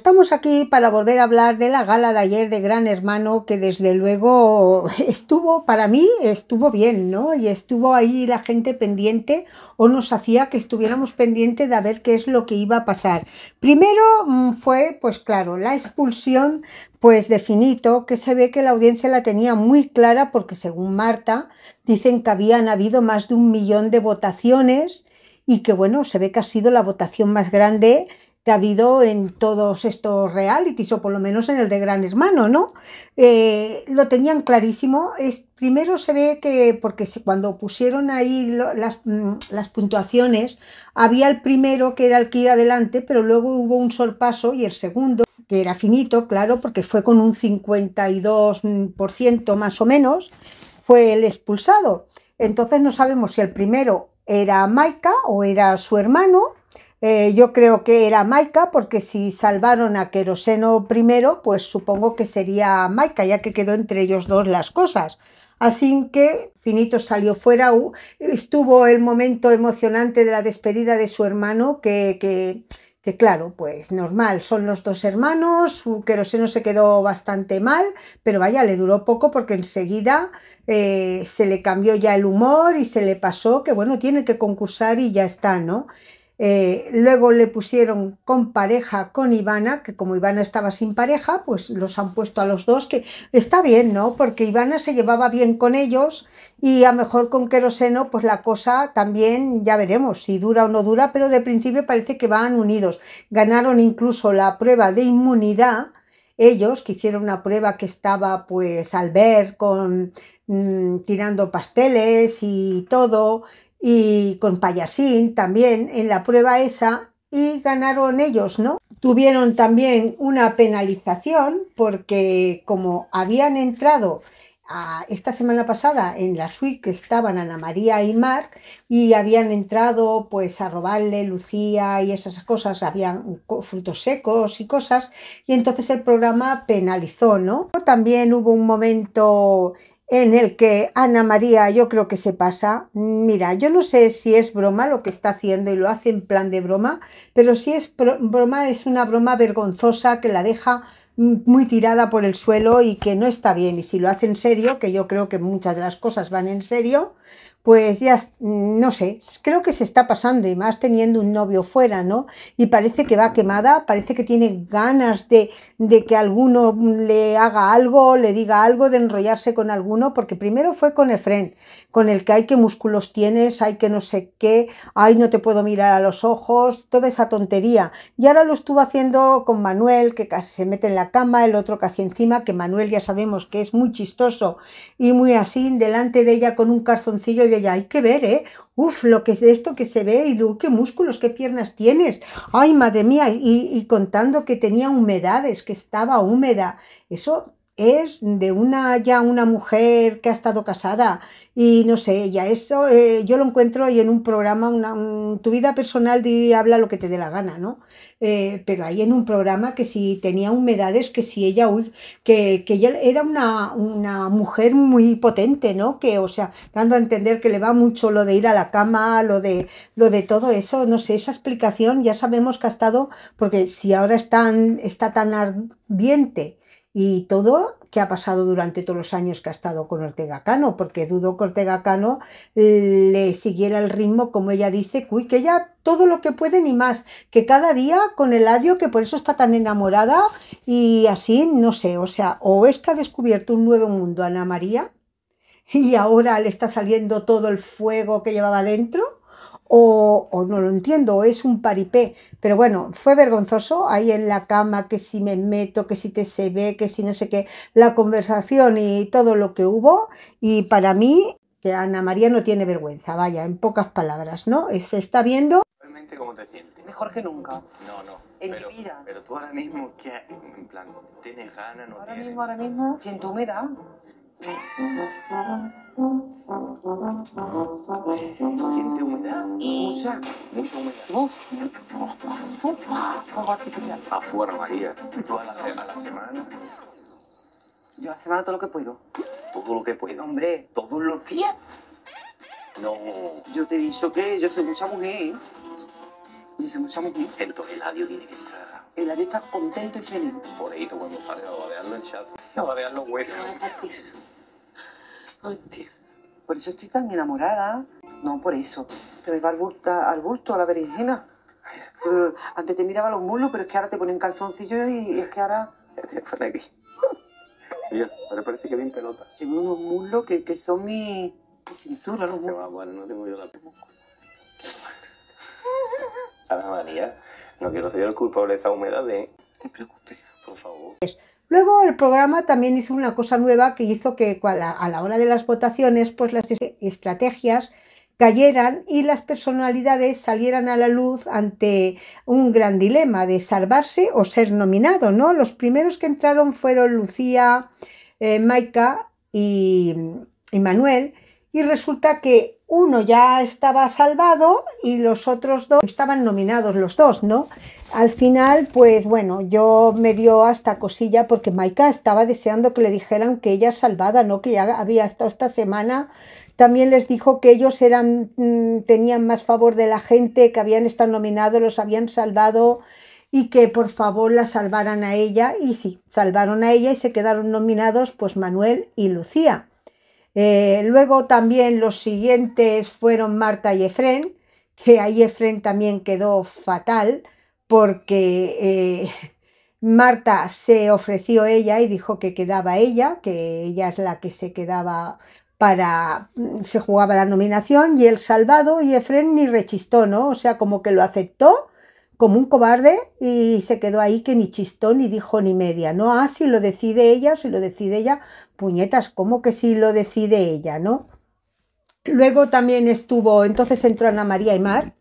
Estamos aquí para volver a hablar de la gala de ayer de Gran Hermano, que desde luego estuvo, para mí, estuvo bien, ¿no? Y estuvo ahí la gente pendiente o nos hacía que estuviéramos pendientes de ver qué es lo que iba a pasar. Primero mm, fue, pues claro, la expulsión pues de Finito, que se ve que la audiencia la tenía muy clara porque según Marta, dicen que habían habido más de un millón de votaciones y que bueno, se ve que ha sido la votación más grande que ha habido en todos estos realities, o por lo menos en el de Gran Hermano, ¿no? Eh, lo tenían clarísimo. Es, primero se ve que, porque cuando pusieron ahí mm, las, puntuaciones, había el primero que era el que iba adelante, pero luego hubo un paso y el segundo, que era finito, claro, porque fue con un 52% más o menos, fue el expulsado. Entonces no sabemos si el primero era Maika o era su hermano, eh, yo creo que era Maika, porque si salvaron a Queroseno primero, pues supongo que sería Maika, ya que quedó entre ellos dos las cosas. Así que Finito salió fuera, estuvo el momento emocionante de la despedida de su hermano, que, claro, pues normal, son los dos hermanos, queroseno se quedó bastante mal, pero vaya, le duró poco porque enseguida eh, se le cambió ya el humor y se le pasó que bueno, tiene que concursar y ya está, ¿no? Eh, luego le pusieron con pareja con Ivana, que como Ivana estaba sin pareja, pues los han puesto a los dos, que está bien, ¿no? Porque Ivana se llevaba bien con ellos y a lo mejor con queroseno, pues la cosa también ya veremos si dura o no dura, pero de principio parece que van unidos. Ganaron incluso la prueba de inmunidad. Ellos que hicieron una prueba que estaba pues al ver con mm, tirando pasteles y todo y con Payasín también en la prueba esa y ganaron ellos, ¿no? Tuvieron también una penalización porque como habían entrado esta semana pasada en la suite que estaban Ana María y Mar y habían entrado pues a robarle Lucía y esas cosas, habían frutos secos y cosas y entonces el programa penalizó, ¿no? También hubo un momento en el que Ana María yo creo que se pasa. Mira, yo no sé si es broma lo que está haciendo y lo hace en plan de broma, pero si es broma es una broma vergonzosa que la deja muy tirada por el suelo y que no está bien. Y si lo hace en serio, que yo creo que muchas de las cosas van en serio, pues ya, no sé, creo que se está pasando y más teniendo un novio fuera, ¿no? Y parece que va quemada, parece que tiene ganas de de que alguno le haga algo, le diga algo, de enrollarse con alguno, porque primero fue con Efren, con el que hay que músculos tienes, hay que no sé qué, ay, no te puedo mirar a los ojos, toda esa tontería. Y ahora lo estuvo haciendo con Manuel, que casi se mete en la cama, el otro casi encima, que Manuel ya sabemos que es muy chistoso y muy así, delante de ella con un calzoncillo y ella, hay que ver, ¿eh? Uf, lo que es esto que se ve, y lo qué músculos, qué piernas tienes. Ay, madre mía, y, contando que tenía humedades, que estaba húmeda. Eso es de una ya una mujer que ha estado casada y no sé, ya eso eh, yo lo encuentro y en un programa, una, tu vida personal di, habla lo que te dé la gana, ¿no? eh, pero ahí en un programa que si tenía humedades, que si ella, que, que ella era una, una, mujer muy potente, ¿no? Que, o sea, dando a entender que le va mucho lo de ir a la cama, lo de, lo de todo eso, no sé, esa explicación ya sabemos que ha estado, porque si ahora están, está tan ardiente y todo que ha pasado durante todos los años que ha estado con Ortega Cano, porque dudo que Ortega Cano mm, le siguiera el ritmo, como ella dice, uy, que ella todo lo que puede ni más, que cada día con el adiós, que por eso está tan enamorada y así, no sé, o sea, o es que ha descubierto un nuevo mundo Ana María y ahora le está saliendo todo el fuego que llevaba dentro, o, no lo entiendo, es un paripé. Pero bueno, fue vergonzoso ahí en la cama, que si me meto, que si te se ve, que si no sé qué, la conversación y todo lo que hubo. Y para mí, que Ana María no tiene vergüenza, vaya, en pocas palabras, ¿no? Se está viendo cómo te sientes? Mejor que nunca. No, no. En mi vida. Pero tú ahora mismo, ¿qué? En plan, ¿tienes ganas? No ahora mismo, ahora mismo. Siento humedad. ¿Siente humedad? Mucha. Mucha humedad. Uf. Fuego artificial. Afuera, María. Tú a la, a la semana. Yo a la semana todo lo que puedo. Todo lo que puedo. Hombre, todos los días. No. Yo te he dicho que yo soy mucha mujer. Y ese muchacho Entonces Eladio tiene que entrar. Eladio está contento y feliz. Pobrecito cuando a babearlo en chat A babear los huesos. Hostia. Por eso estoy tan enamorada. No, por eso. Te me va al bulto, al bulto a la berenjena. antes te miraba los muslos, pero es que ahora te ponen calzoncillos y, es que ahora... es aquí. Mira, ahora parece que bien pelota. Tengo sí, unos muslos que, son mi, cintura, los va, bueno, no tengo yo la... Ana María, no quiero ser el culpable de esa humedad, de... ¿eh? te preocupes. Por favor. Luego el programa también hizo una cosa nueva que hizo que a la hora de las votaciones pues las estrategias cayeran y las personalidades salieran a la luz ante un gran dilema de salvarse o ser nominado, ¿no? Los primeros que entraron fueron Lucía, eh, Maika y, y Manuel y resulta que uno ya estaba salvado y los otros dos estaban nominados los dos, ¿no? Al final, pues bueno, yo me dio hasta cosilla porque Maika estaba deseando que le dijeran que ella es salvada, ¿no? Que ya había estado esta semana. También les dijo que ellos eran, mm, tenían más favor de la gente, que habían estado nominados, los habían salvado y que por favor la salvaran a ella. Y sí, salvaron a ella y se quedaron nominados pues Manuel y Lucía. Eh, luego también los siguientes fueron Marta y Efren, que ahí Efren también quedó fatal porque eh, Marta se ofreció ella y dijo que quedaba ella, que ella es la que se quedaba para, mm, se jugaba la nominación y el salvado y Efren ni rechistó, ¿no? O sea, como que lo aceptó como un cobarde y se quedó ahí que ni chistó ni dijo ni media, ¿no? Ah, si lo decide ella, si lo decide ella, puñetas, ¿cómo que si lo decide ella, no? Luego también estuvo, entonces entró Ana María Mar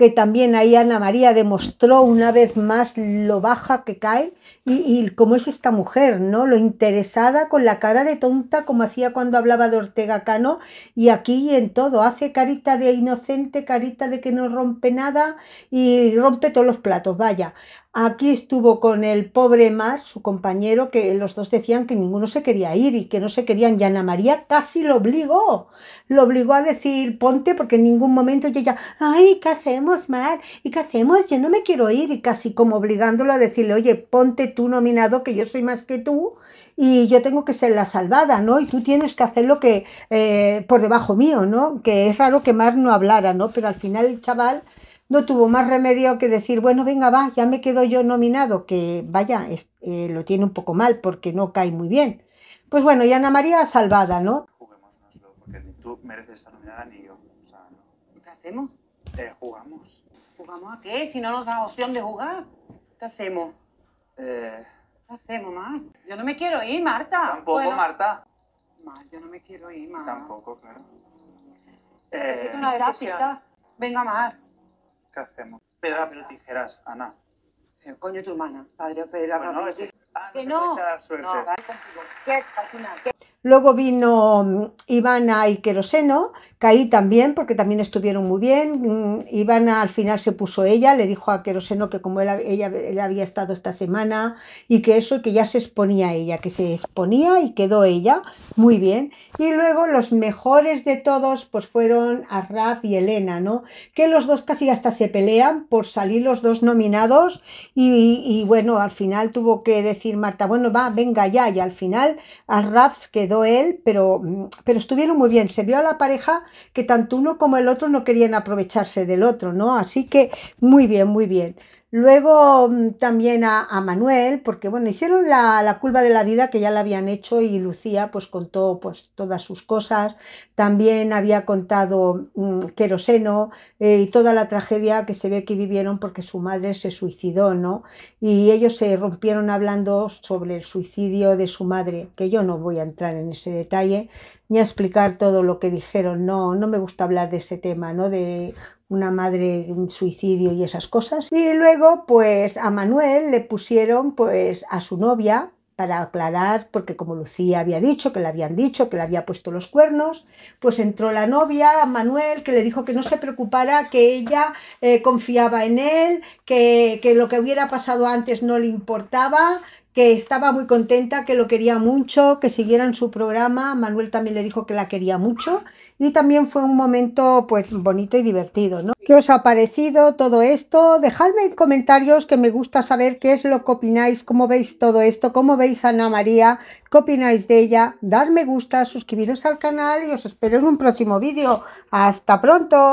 que también ahí Ana María demostró una vez más lo baja que cae y, y cómo es esta mujer, ¿no? Lo interesada con la cara de tonta como hacía cuando hablaba de Ortega Cano y aquí en todo, hace carita de inocente, carita de que no rompe nada y rompe todos los platos, vaya. Aquí estuvo con el pobre Mar, su compañero, que los dos decían que ninguno se quería ir y que no se querían. Y Ana María casi lo obligó, lo obligó a decir ponte, porque en ningún momento ella, ay, ¿qué hacemos, Mar? ¿Y qué hacemos? Yo no me quiero ir. Y casi como obligándolo a decirle, oye, ponte tú nominado, que yo soy más que tú y yo tengo que ser la salvada, ¿no? Y tú tienes que hacer lo que eh, por debajo mío, ¿no? Que es raro que Mar no hablara, ¿no? Pero al final el chaval no tuvo más remedio que decir, bueno, venga, va, ya me quedo yo nominado, que vaya, eh, lo tiene un poco mal porque no cae muy bien. Pues bueno, y Ana María salvada, ¿no? Juguémonoslo, porque ni tú mereces estar nominada ni yo. ¿Qué hacemos? Eh, jugamos. ¿Jugamos a qué? Si no nos da opción de jugar, ¿qué hacemos? Eh. ¿Qué hacemos, Mar? Yo no me quiero ir, Marta. Tampoco, Marta. yo no me quiero ir, Marta. Tampoco, claro. Necesito una vez Venga, Mar. ¿Qué hacemos? Pedra, pero tijeras, Ana. coño tu hermana, padre, ah, que no, no, Luego vino mm, Ivana y Queroseno, caí también porque también estuvieron muy bien. Mm, Ivana al final se puso ella, le dijo a Queroseno que como ella había estado esta semana y que eso, y que ya se exponía ella, que se exponía y quedó ella, muy bien. Y luego los mejores de todos pues fueron Raf y Elena, ¿no? Que los dos casi hasta se pelean por salir los dos nominados y, bueno, al final tuvo que decir Marta, bueno, va, venga ya, y al final Arraf quedó él, pero, mm, pero estuvieron muy bien. Se vio a la pareja que tanto uno como el otro no querían aprovecharse del otro, ¿no? Así que muy bien, muy bien. Luego mm, también a, Manuel, porque bueno, hicieron la, culpa de la vida que ya la habían hecho y Lucía pues contó pues todas sus cosas. También había contado mm, Queroseno eh, y toda la tragedia que se ve que vivieron porque su madre se suicidó, ¿no? Y ellos se rompieron hablando sobre el suicidio de su madre, que yo no voy a entrar en ese detalle ni a explicar todo lo que dijeron, no, no me gusta hablar de ese tema, ¿no? De una madre, un suicidio y esas cosas. Y luego, pues a Manuel le pusieron pues a su novia para aclarar, porque como Lucía había dicho, que le habían dicho, que le había puesto los cuernos, pues entró la novia, a Manuel, que le dijo que no se preocupara, que ella eh, confiaba en él, que, que lo que hubiera pasado antes no le importaba, que estaba muy contenta, que lo quería mucho, que siguieran su programa. Manuel también le dijo que la quería mucho y también fue un momento pues bonito y divertido, ¿no? ¿Qué os ha parecido todo esto? Dejadme en comentarios que me gusta saber qué es lo que opináis, cómo veis todo esto, cómo veis a Ana María, qué opináis de ella. Dar me gusta, suscribiros al canal y os espero en un próximo vídeo. Hasta pronto.